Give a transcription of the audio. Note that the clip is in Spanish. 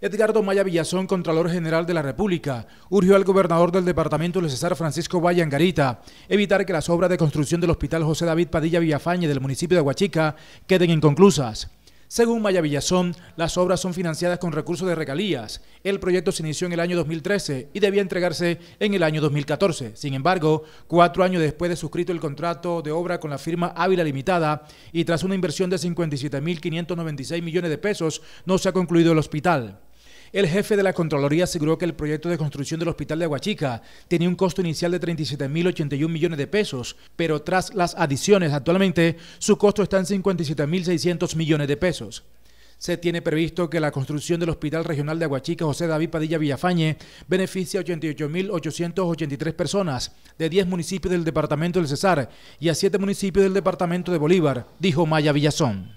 Edgardo Maya Villazón, Contralor General de la República, urgió al gobernador del departamento Luis César Francisco Valle Angarita evitar que las obras de construcción del Hospital José David Padilla Villafañe del municipio de Huachica queden inconclusas. Según Maya Villazón, las obras son financiadas con recursos de regalías. El proyecto se inició en el año 2013 y debía entregarse en el año 2014. Sin embargo, cuatro años después de suscrito el contrato de obra con la firma Ávila Limitada y tras una inversión de 57.596 millones de pesos, no se ha concluido el hospital. El jefe de la Contraloría aseguró que el proyecto de construcción del Hospital de Aguachica tenía un costo inicial de 37.081 millones de pesos, pero tras las adiciones actualmente su costo está en 57.600 millones de pesos. Se tiene previsto que la construcción del Hospital Regional de Aguachica José David Padilla Villafañe beneficia a 88.883 personas de 10 municipios del departamento del Cesar y a 7 municipios del departamento de Bolívar, dijo Maya Villazón.